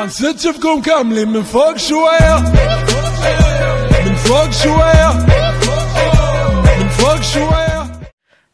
حنستشفكم كاملين من فوق شوية من فوق شوية من فوق شوية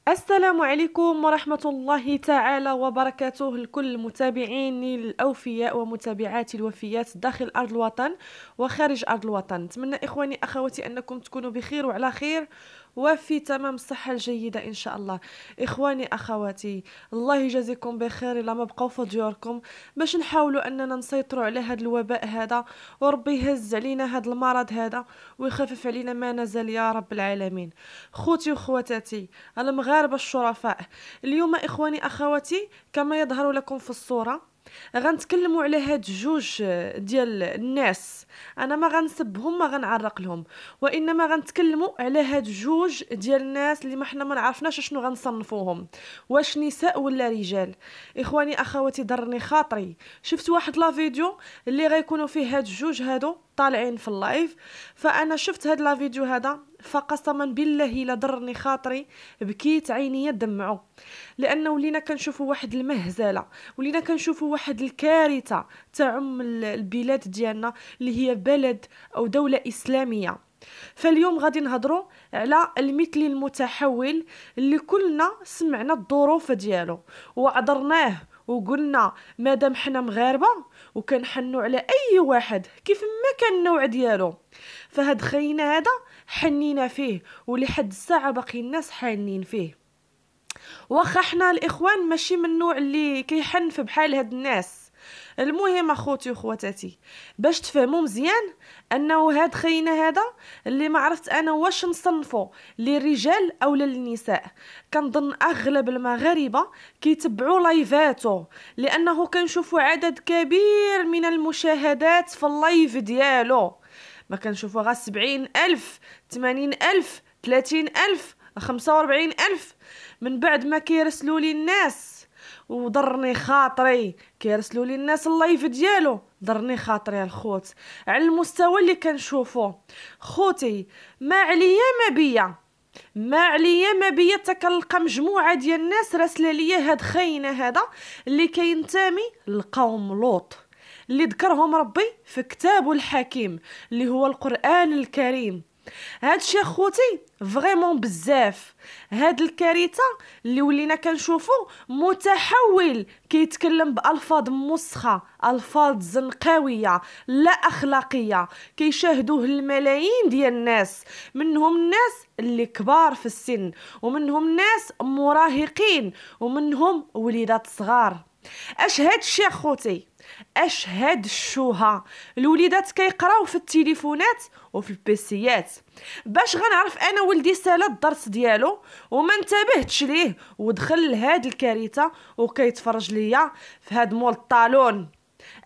السلام عليكم ورحمة الله تعالى وبركاته لكل متابعين الأوفياء ومتابعات الوفيات داخل أرض الوطن وخارج أرض الوطن نتمنى إخواني أخواتي أنكم تكونوا بخير وعلى خير وفي تمام الصحة الجيدة إن شاء الله إخواني أخواتي الله يجازيكم بخير إلا ما بقاو في ديوركم باش نحاولوا أننا نسيطروا على هذا الوباء هذا وربي يهز علينا هذا المرض هذا ويخفف علينا ما نزل يا رب العالمين خوتي وخواتاتي المغاربة الشرفاء اليوم إخواني أخواتي كما يظهر لكم في الصورة غنتكلموا على هاد جوج آه، ديال الناس انا ما غنسبهم ما غنعرق لهم وانما غنتكلموا على هاد جوج ديال الناس اللي ما حنا ما عرفناش شنو غنصنفوهم واش نساء ولا رجال اخواني اخواتي ضرني خاطري شفت واحد لا فيديو اللي غيكونوا فيه هاد جوج هادو طالعين في اللايف فانا شفت هاد لا فيديو هذا فقسما بالله ضرني خاطري بكيت عيني دمعو لانه ولينا كنشوفوا واحد المهزله ولينا كنشوفوا واحد الكارثه تعم البلاد ديالنا اللي هي بلد او دوله اسلاميه فاليوم غادي نهضروا على المثلي المتحول اللي كلنا سمعنا الظروف ديالو وعذرناه وقلنا مادام حنا مغاربه وكنحنوا على اي واحد كيف ما كان النوع ديالو فهاد خينا هذا حنينا فيه ولحد الساعة باقي الناس حانين فيه واخا حنا الاخوان ماشي من النوع اللي كيحنف بحال هاد الناس المهم اخوتي وخواتاتي باش تفهموا مزيان انه هاد خينا هذا اللي ما عرفت انا واش نصنفو للرجال او للنساء كنظن اغلب المغاربه كيتبعوا لايفاتو لانه كنشوفوا عدد كبير من المشاهدات في اللايف ديالو ما كنشوفوا غا سبعين ألف تمانين ألف تلاتين ألف خمسة وربعين ألف من بعد ما كيرسلوا لي الناس وضرني خاطري كيرسلوا لي الناس اللايف ديالو ضرني خاطري الخوت على المستوى اللي كنشوفو خوتي ما عليا ما بيا ما عليا ما بيا حتى كنلقى مجموعه ديال الناس راسله ليا هاد خاينه هذا اللي كينتمي لقوم لوط اللي ذكرهم ربي في كتابه الحكيم اللي هو القرآن الكريم هاد الشيء خوتي فريمون بزاف هاد الكارثه اللي ولينا كنشوفو متحول كيتكلم بالفاظ مسخه الفاظ زنقاويه لا اخلاقيه كيشاهدوه الملايين ديال الناس منهم الناس اللي كبار في السن ومنهم الناس مراهقين ومنهم وليدات صغار اش هاد الشيء خوتي اشهد الشوهه الوليدات كيقراو في التليفونات وفي البيسيات باش غنعرف انا ولدي سالا الدرس ديالو وما انتبهتش ليه ودخل لهاد الكارثه وكيتفرج ليا في هاد مول الطالون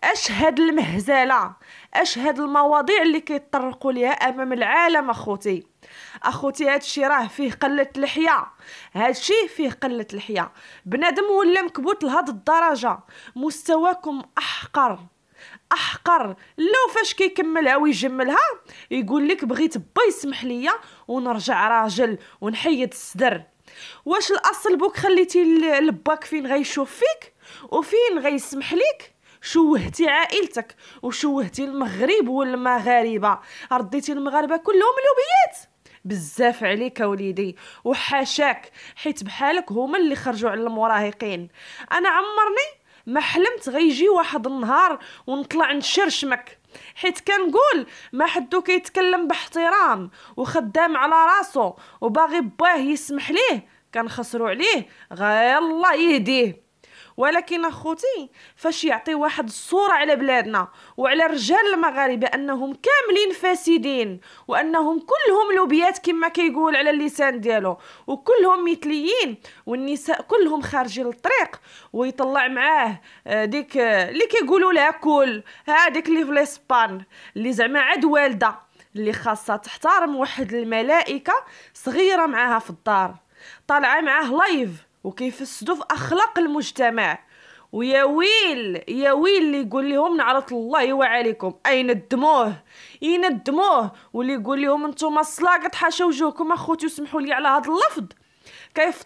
اشهد المهزله اشهد المواضيع اللي كيتطرقوا ليها امام العالم اخوتي اخوتي هادشي راه فيه قله اللحيه هادشي فيه قله اللحيه بنادم ولا مكبوت لهاد الدرجه مستواكم احقر احقر لو فاش كيكملها ويجملها يقول لك بغيت با يسمح ليا ونرجع راجل ونحيد الصدر واش الاصل بوك خليتي لباك فين غيشوف فيك وفين غيسمح ليك شوهتي عائلتك وشوهتي المغرب والمغاربه رديتي المغاربه كلهم لوبيات بزاف عليك وليدي وحاشاك حيت بحالك هما اللي خرجوا على المراهقين انا عمرني ما حلمت غيجي واحد النهار ونطلع نشرشمك حيت كنقول ما حدو كيتكلم باحترام وخدام على راسو وباغي باه يسمح ليه كنخسرو عليه غير الله يهديه ولكن اخوتي فاش يعطي واحد الصوره على بلادنا وعلى الرجال المغاربه انهم كاملين فاسدين وانهم كلهم لوبيات كما كيقول على اللسان ديالو وكلهم مثليين والنساء كلهم خارجين للطريق ويطلع معاه آه، ديك آه، اللي كيقولوا لها كل هذيك اللي في الاسبان اللي زعما عاد والده اللي خاصها تحترم واحد الملائكه صغيره معاها في الدار طالعه معاه لايف وكيفسدوا في اخلاق المجتمع ويا ويل يا ويل اللي يقول لهم نعرف الله وعليكم اي ندموه يندموه واللي يقول لهم انتم صلاقط حاشا وجوهكم اخوتي وسمحوا لي على هذا اللفظ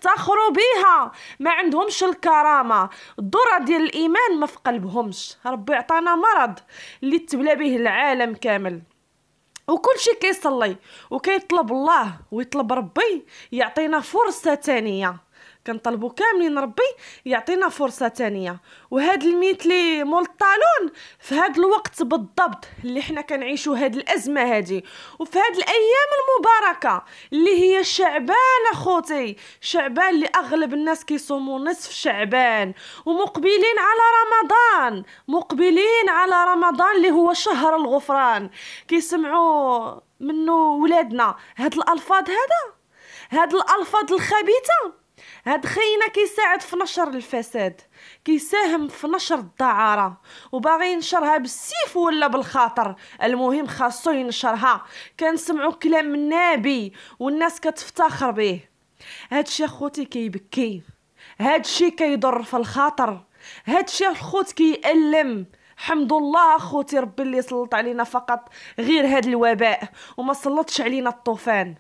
تخروا بيها ما عندهمش الكرامه الدرة ديال الايمان ما في قلبهمش ربي عطانا مرض اللي تبلى به العالم كامل وكل شيء كيصلي وكيطلب الله ويطلب ربي يعطينا فرصه تانية كنطلبوا كاملين ربي يعطينا فرصه ثانيه وهاد الميت لي مول الطالون في هاد الوقت بالضبط اللي حنا كنعيشوا هاد الازمه هادي وفي هاد الايام المباركه اللي هي شعبان اخوتي شعبان اللي اغلب الناس كيصوموا نصف شعبان ومقبلين على رمضان مقبلين على رمضان اللي هو شهر الغفران كيسمعوا منه ولادنا هاد الالفاظ هذا هاد الالفاظ الخبيثه هاد خينا كيساعد في نشر الفساد كيساهم في نشر الدعارة وباغي ينشرها بالسيف ولا بالخاطر المهم خاصو ينشرها كنسمعو كلام النبي والناس كتفتخر به هادشي اخوتي كيبكي هادشي كيضر في الخاطر هادشي الخوت كيألم حمد الله اخوتي ربي اللي سلط علينا فقط غير هاد الوباء وما سلطش علينا الطوفان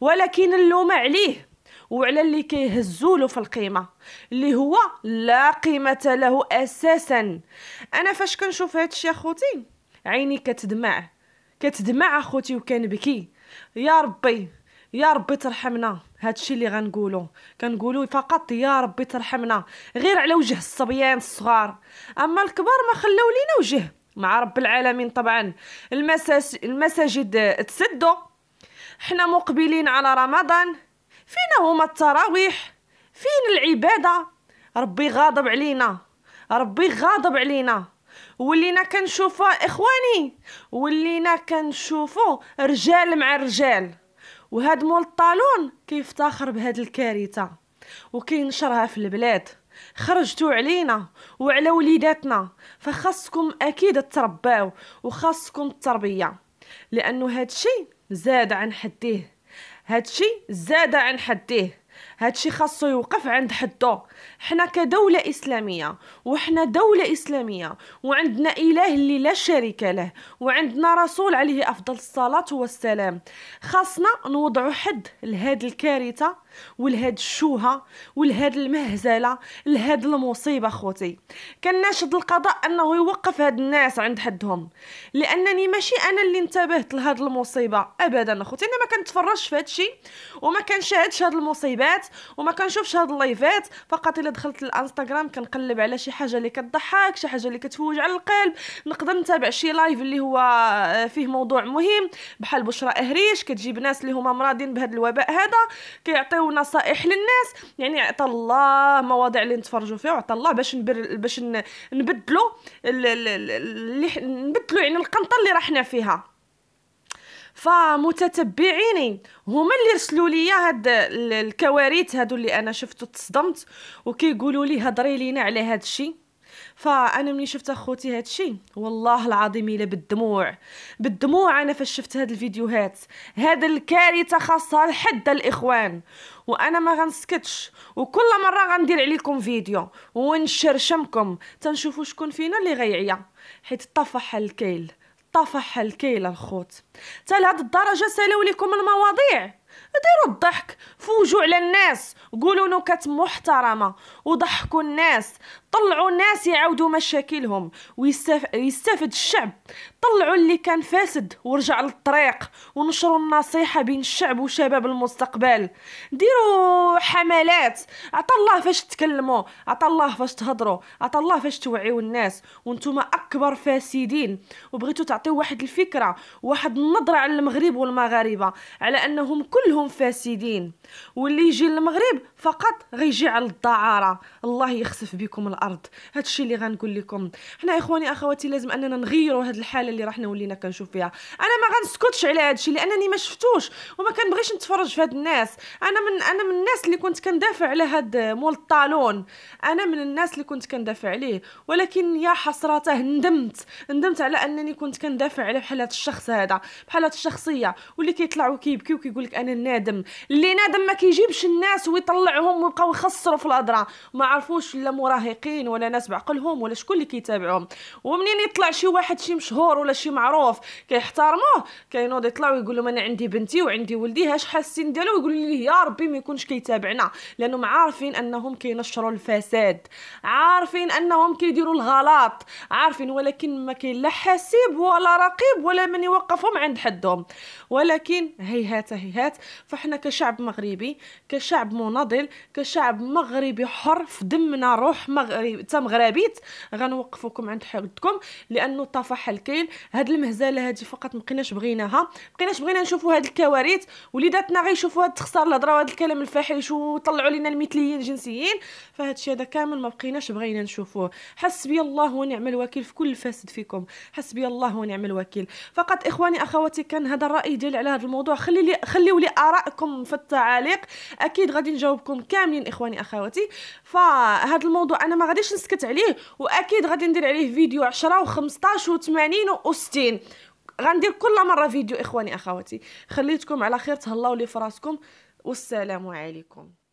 ولكن اللوم عليه وعلى اللي كيهزوا له في القيمه اللي هو لا قيمه له اساسا انا فاش كنشوف هادشي اخوتي عيني كتدمع كتدمع اخوتي وكنبكي يا ربي يا ربي ترحمنا هادشي اللي غنقولو كنقولو فقط يا ربي ترحمنا غير على وجه الصبيان الصغار اما الكبار ما خلاو لينا وجه مع رب العالمين طبعا المساجد تسدو حنا مقبلين على رمضان فينا هما التراويح فين العباده ربي غاضب علينا ربي غاضب علينا ولينا كنشوفوا اخواني ولينا كنشوفوا رجال مع رجال وهاد مول الطالون كيفتخر بهاد الكارثه وكينشرها في البلاد خرجتو علينا وعلى وليداتنا فخاصكم اكيد ترباو وخاصكم التربيه لانه هادشي زاد عن حديه هادشي زاد عن حده هادشي خاصو يوقف عند حده حنا كدولة إسلامية وحنا دولة إسلامية وعندنا إله اللي لا شريك له وعندنا رسول عليه أفضل الصلاة والسلام خاصنا نوضعو حد لهاد الكارثة ولهاد الشوهه ولهاد المهزله لهاد المصيبه خوتي كناشد القضاء انه يوقف هاد الناس عند حدهم لانني ماشي انا اللي انتبهت لهاد المصيبه ابدا خوتي انا ما كنتفرجش في هادشي وما كنشاهدش هاد المصيبات وما كنشوفش هاد اللايفات فقط الا دخلت الانستغرام كنقلب على شي حاجه اللي كتضحك شي حاجه اللي كتفوج على القلب نقدر نتابع شي لايف اللي هو آه، فيه موضوع مهم بحال بشرى اهريش كتجيب ناس اللي هما مرادين بهاد الوباء هذا كيعطيو نديروا نصائح للناس يعني عطى الله مواضيع اللي نتفرجوا فيها وعطى الله باش نبر باش نبدلو اللي نبدلو يعني القنطه اللي رحنا فيها فمتتبعيني هما اللي رسلوا لي هاد الكوارث هادو اللي انا شفتو تصدمت وكيقولوا لي هضري لينا على هاد الشيء فانا ملي شفت اخوتي هادشي والله العظيم الا بالدموع بالدموع انا فاش شفت هاد الفيديوهات هاد الكارثه خاصها الحد الاخوان وانا ما غنسكتش وكل مره غندير عليكم فيديو ونشرشمكم تنشوفوا شكون فينا اللي غيعيا حيت طفح الكيل طفح الكيل الخوت حتى لهاد الدرجه سالوا لكم المواضيع ديروا الضحك فوجوا على الناس قولوا نكت محترمه وضحكوا الناس طلعوا الناس يعاودوا مشاكلهم ويستف... ويستفد الشعب طلعوا اللي كان فاسد ورجع للطريق ونشروا النصيحة بين الشعب وشباب المستقبل ديروا حملات عطا الله فاش تكلموا عطا الله فاش تهضروا عطا الله فاش توعيوا الناس وانتم اكبر فاسدين وبغيتوا تعطيوا واحد الفكرة واحد النظرة على المغرب والمغاربة على انهم كلهم فاسدين واللي يجي للمغرب فقط غيجي على الدعارة الله يخسف بكم الأرض الارض الشيء اللي غنقول لكم حنا اخواني اخواتي لازم اننا نغيروا هذه الحاله اللي راحنا ولينا كنشوف فيها انا ما غنسكتش على هذا الشيء لانني ما شفتوش وما كنبغيش نتفرج في هاد الناس انا من انا من الناس اللي كنت كندافع على هذا مول الطالون انا من الناس اللي كنت كندافع عليه ولكن يا حسراته ندمت ندمت على انني كنت كندافع على بحال هذا الشخص هذا بحال هذه الشخصيه واللي كيطلع وكيبكي وكيقول لك انا نادم اللي نادم ما كيجيبش الناس ويطلعهم ويبقاو يخسروا في الهضره ما عرفوش لا مراهقين مشهورين ولا ناس بعقلهم ولا شكون اللي كيتابعهم ومنين يطلع شي واحد شي مشهور ولا شي معروف كيحترموه كينوض يطلع ويقول لهم انا عندي بنتي وعندي ولدي هاش حاسين ديالو ويقولوا لي يا ربي ما يكونش كيتابعنا لانهم عارفين انهم كينشروا الفساد عارفين انهم كيديروا الغلط عارفين ولكن ما كاين لا حاسب ولا رقيب ولا من يوقفهم عند حدهم ولكن هيهات هيهات فاحنا كشعب مغربي كشعب مناضل كشعب مغربي حر في دمنا روح مغ... تا حتى مغربيت غنوقفوكم عند حدكم لانه الطفح الكيل هاد المهزله هادي فقط مابقيناش بغيناها مابقيناش بغينا نشوفوا هاد الكوارث وليداتنا غيشوفوا هاد تخسر الهضره وهاد الكلام الفاحش وطلعوا لنا المثليين الجنسيين فهاد الشيء هذا كامل ما بقيناش بغينا نشوفوه حسبي الله ونعم الوكيل في كل فاسد فيكم حسبي الله ونعم الوكيل فقط اخواني اخواتي كان هذا الراي ديالي على هذا الموضوع خلي لي خليوا لي ارائكم في التعاليق اكيد غادي نجاوبكم كاملين اخواني اخواتي فهذا الموضوع انا ما غاديش نسكت عليه واكيد غادي ندير عليه فيديو 10 و15 و80 و60 غندير كل مره فيديو اخواني اخواتي خليتكم على خير تهلاو لي فراسكم والسلام عليكم